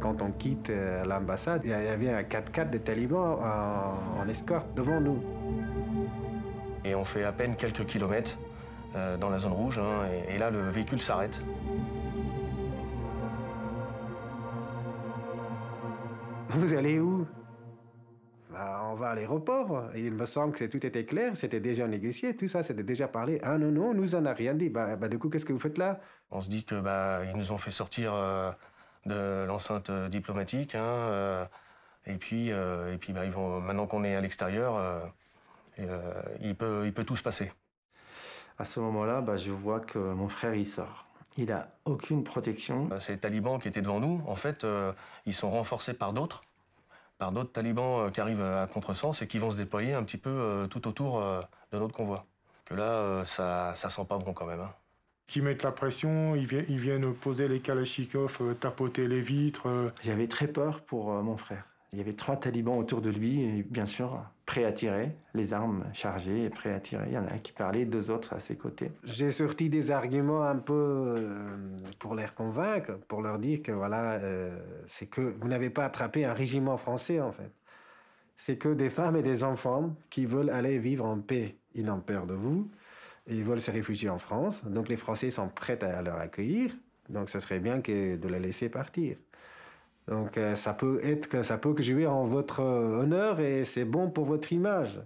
Quand on quitte euh, l'ambassade, il y avait un 4x4 des talibans en, escorte devant nous. Et on fait à peine quelques kilomètres euh, dans la zone rouge, hein, et, là le véhicule s'arrête. Vous allez où bah, on va à l'aéroport. Il me semble que tout était clair, c'était déjà négocié, tout ça, c'était déjà parlé. Ah non, non, nous en a rien dit. Bah, bah, du coup, qu'est-ce que vous faites là On se dit que bah, ils nous ont fait sortir euh, de l'enceinte euh, diplomatique. Hein, euh, et puis, euh, et puis bah, ils vont, maintenant qu'on est à l'extérieur, il, peut, il peut tout se passer. À ce moment-là, bah, je vois que mon frère, y sort. Il a aucune protection. Bah, Ces talibans qui étaient devant nous, en fait, ils sont renforcés par d'autres, par d'autres talibans qui arrivent à contresens et qui vont se déployer un petit peu tout autour de notre convoi. Que là, ça, ça sent pas bon quand même. Hein qui mettent la pression, ils, viennent poser les kalachikovs, euh, tapoter les vitres. Euh. J'avais très peur pour euh, mon frère. Il y avait trois talibans autour de lui, bien sûr, prêts à tirer, les armes chargées et prêts à tirer. Il y en a un qui parlait, deux autres à ses côtés. J'ai sorti des arguments un peu pour les convaincre, pour leur dire que voilà, c'est que vous n'avez pas attrapé un régiment français en fait. C'est que des femmes et des enfants qui veulent aller vivre en paix. Ils n'ont peur de vous. Ils veulent se réfugier en France. Donc les Français sont prêts à leur accueillir. Donc ce serait bien que de les laisser partir. Donc euh, ça peut être que ça peut jouer en votre euh, honneur et c'est bon pour votre image.